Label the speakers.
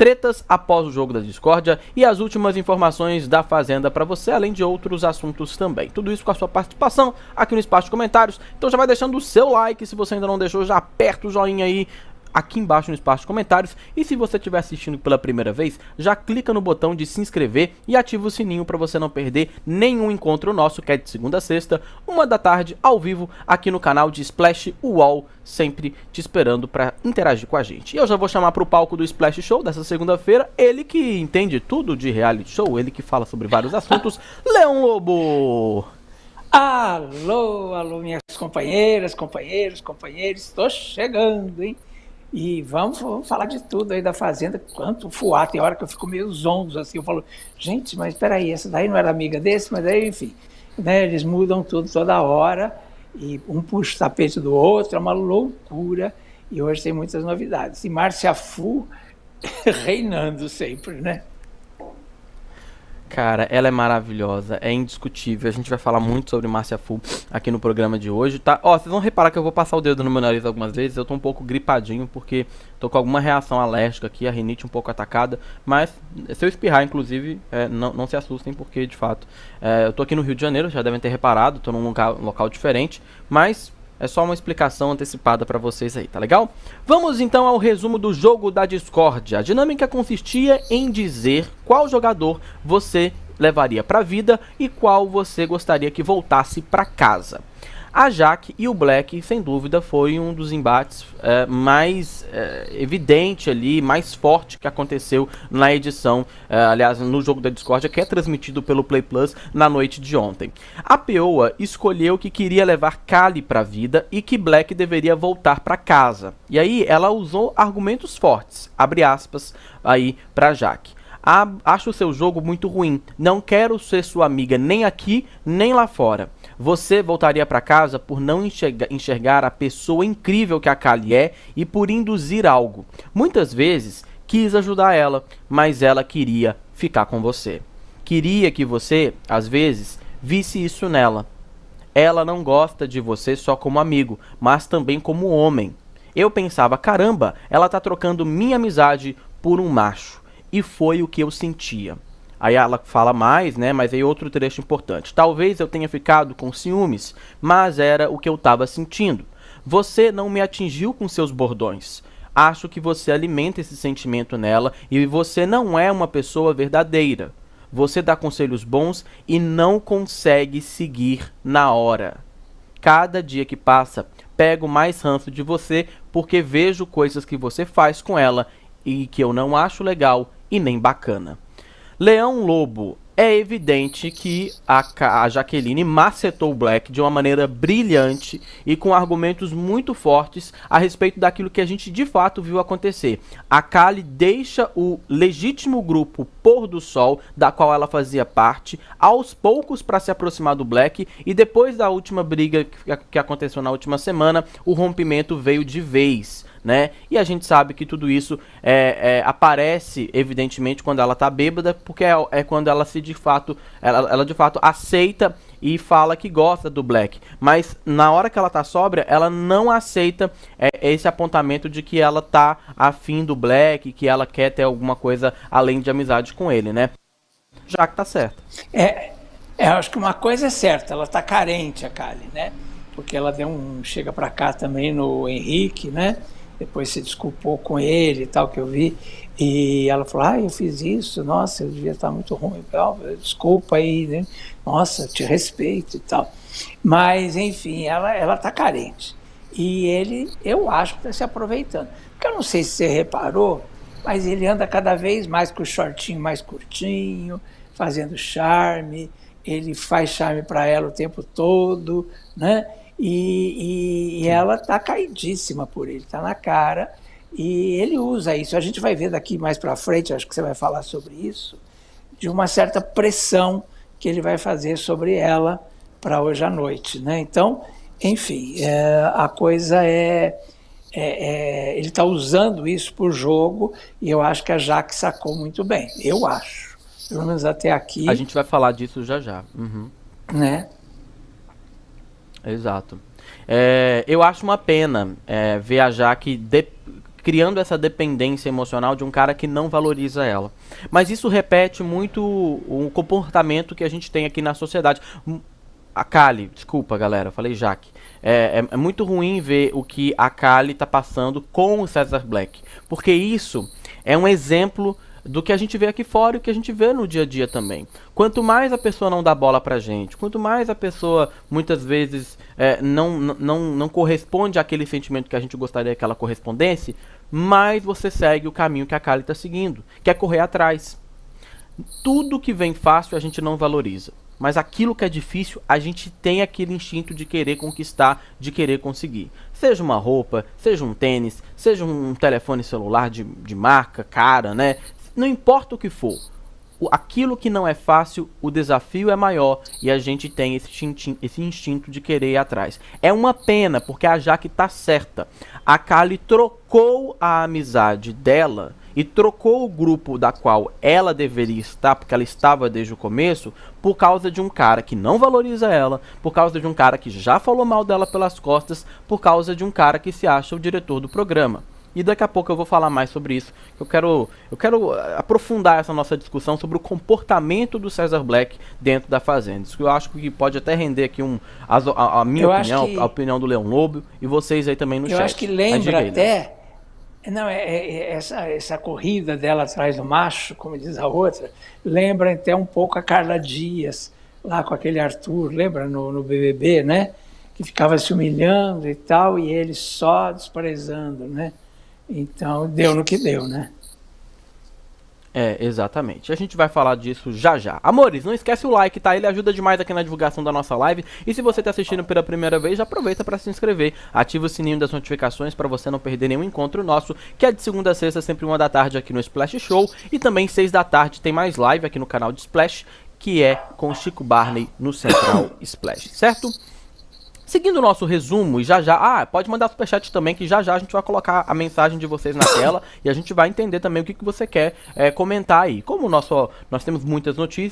Speaker 1: tretas após o jogo da discórdia e as últimas informações da Fazenda para você, além de outros assuntos também. Tudo isso com a sua participação aqui no Espaço de Comentários. Então já vai deixando o seu like, se você ainda não deixou, já aperta o joinha aí, aqui embaixo no espaço de comentários e se você estiver assistindo pela primeira vez, já clica no botão de se inscrever e ativa o sininho para você não perder nenhum encontro nosso que é de segunda a sexta, uma da tarde, ao vivo, aqui no canal de Splash Wall sempre te esperando para interagir com a gente. E eu já vou chamar para o palco do Splash Show dessa segunda-feira, ele que entende tudo de reality show, ele que fala sobre vários assuntos, Leão Lobo! Alô, alô,
Speaker 2: minhas companheiras, companheiros, companheiros, estou chegando, hein? E vamos, vamos, falar de tudo aí da fazenda, quanto fuar. Tem hora que eu fico meio zonzo, assim, eu falo, gente, mas peraí, essa daí não era amiga desse, mas aí, enfim, né, eles mudam tudo toda hora, e um puxa o tapete do outro, é uma loucura, e hoje tem muitas novidades. E Márcia Fu reinando sempre, né?
Speaker 1: Cara, ela é maravilhosa, é indiscutível. A gente vai falar muito sobre Márcia Fu aqui no programa de hoje, tá? Ó, vocês vão reparar que eu vou passar o dedo no meu nariz algumas vezes. Eu tô um pouco gripadinho porque tô com alguma reação alérgica aqui, a rinite um pouco atacada. Mas se eu espirrar, inclusive, é, não, não se assustem porque, de fato, é, eu tô aqui no Rio de Janeiro, já devem ter reparado, tô num local diferente. Mas é só uma explicação antecipada para vocês aí, tá legal? Vamos então ao resumo do jogo da discórdia. A dinâmica consistia em dizer qual jogador você levaria para vida e qual você gostaria que voltasse para casa. A Jaque e o Black, sem dúvida, foi um dos embates é, mais é, evidente ali, mais forte que aconteceu na edição, é, aliás, no jogo da Discordia, que é transmitido pelo Play Plus na noite de ontem. A Peoa escolheu que queria levar Kali para a vida e que Black deveria voltar para casa. E aí ela usou argumentos fortes, abre aspas, aí para Jaque. acho o seu jogo muito ruim. Não quero ser sua amiga nem aqui, nem lá fora. Você voltaria para casa por não enxergar a pessoa incrível que a Kali é e por induzir algo. Muitas vezes quis ajudar ela, mas ela queria ficar com você. Queria que você, às vezes, visse isso nela. Ela não gosta de você só como amigo, mas também como homem. Eu pensava, caramba, ela tá trocando minha amizade por um macho. E foi o que eu sentia. Aí ela fala mais, né? Mas aí outro trecho importante. Talvez eu tenha ficado com ciúmes, mas era o que eu estava sentindo. Você não me atingiu com seus bordões. Acho que você alimenta esse sentimento nela e você não é uma pessoa verdadeira. Você dá conselhos bons e não consegue seguir na hora. Cada dia que passa, pego mais ranço de você porque vejo coisas que você faz com ela e que eu não acho legal e nem bacana. Leão Lobo, é evidente que a, a, Jaqueline macetou o Black de uma maneira brilhante e com argumentos muito fortes a respeito daquilo que a gente de fato viu acontecer. A Kali deixa o legítimo grupo Pôr do Sol, da qual ela fazia parte, aos poucos para se aproximar do Black e depois da última briga que, que aconteceu na última semana, o rompimento veio de vez né? E a gente sabe que tudo isso é, é, aparece, evidentemente, quando ela está bêbada, porque é, é, quando ela se de fato, ela, ela de fato aceita e fala que gosta do Black. Mas na hora que ela tá sóbria, ela não aceita é, esse apontamento de que ela tá afim do Black, que ela quer ter alguma coisa além de amizade com ele, né? Já que tá certo.
Speaker 2: É, é, eu acho que uma coisa é certa, ela tá carente, a Kali, né?
Speaker 1: Porque ela deu um chega para cá
Speaker 2: também no Henrique, né? depois se desculpou com ele e tal, que eu vi. E ela falou, ah, eu fiz isso, nossa, eu devia estar muito ruim, tal, ah, desculpa aí, né? nossa, te respeito e tal. Mas, enfim, ela ela está carente. E ele, eu acho que está se aproveitando. Porque eu não sei se você reparou, mas ele anda cada vez mais com o shortinho mais curtinho, fazendo charme, ele faz charme para ela o tempo todo, né? E, e, e ela está caidíssima por ele, está na cara. E ele usa isso. A gente vai ver daqui mais para frente, acho que você vai falar sobre isso, de uma certa pressão que ele vai fazer sobre ela para hoje à noite. Né? Então, enfim, é, a coisa é. é, é ele está usando isso para o jogo e eu acho que a Jaque sacou muito bem. Eu acho. Pelo menos até aqui. A gente
Speaker 1: vai falar disso já já. Uhum. Né? Exato. É, eu acho uma pena é, ver a Jaque de, criando essa dependência emocional de um cara que não valoriza ela. Mas isso repete muito o, o comportamento que a gente tem aqui na sociedade. Hum, a Kali, desculpa galera, falei Jaque. É, é, é, muito ruim ver o que a Kali está passando com o Cesar Black. Porque isso é um exemplo do que a gente vê aqui fora e o que a gente vê no dia a dia também. Quanto mais a pessoa não dá bola pra gente, quanto mais a pessoa muitas vezes é, não, não, não corresponde àquele sentimento que a gente gostaria que ela correspondesse, mais você segue o caminho que a Kali está seguindo, que é correr atrás. Tudo que vem fácil a gente não valoriza. Mas aquilo que é difícil, a gente tem aquele instinto de querer conquistar, de querer conseguir. Seja uma roupa, seja um tênis, seja um telefone celular de, de marca cara, né? não importa o que for. Aquilo que não é fácil, o desafio é maior e a gente tem esse instinto, esse instinto de querer ir atrás. É uma pena, porque a Jaque tá certa. A Kali trocou a amizade dela e trocou o grupo da qual ela deveria estar, porque ela estava desde o começo, por causa de um cara que não valoriza ela, por causa de um cara que já falou mal dela pelas costas, por causa de um cara que se acha o diretor do programa. E daqui a pouco eu vou falar mais sobre isso. Eu quero, eu quero eh, aprofundar essa nossa discussão sobre o comportamento do César Black dentro da Fazenda. Isso que eu acho que pode até render aqui um, a, a minha eu opinião, que... a opinião do Leão Lobo e vocês aí também no eu chat. Eu acho que lembra aí, até.
Speaker 2: Né? Não, é, é, é, essa, essa corrida dela atrás do macho, como diz a outra, lembra até um pouco a Carla Dias, lá com aquele Arthur, lembra no, no BBB, né? Que ficava se humilhando e tal, e ele só desprezando, né? Então, deu no que deu, né?
Speaker 1: É, exatamente. A gente vai falar disso já já. Amores, não esquece o like, tá? Ele ajuda demais aqui na divulgação da nossa live. E se você tá assistindo pela primeira vez, aproveita para se inscrever. Ativa o sininho das notificações para você não perder nenhum encontro nosso, que é de segunda a sexta, sempre uma da tarde aqui no Splash Show. E também seis da tarde tem mais live aqui no canal de Splash, que é com Chico Barney no Central Splash, certo? Seguindo o nosso resumo, e já já. Ah, pode mandar superchat também, que já já a gente vai colocar a mensagem de vocês na tela e a gente vai entender também o que, que você quer é, comentar aí. Como nosso, nós temos muitas notícias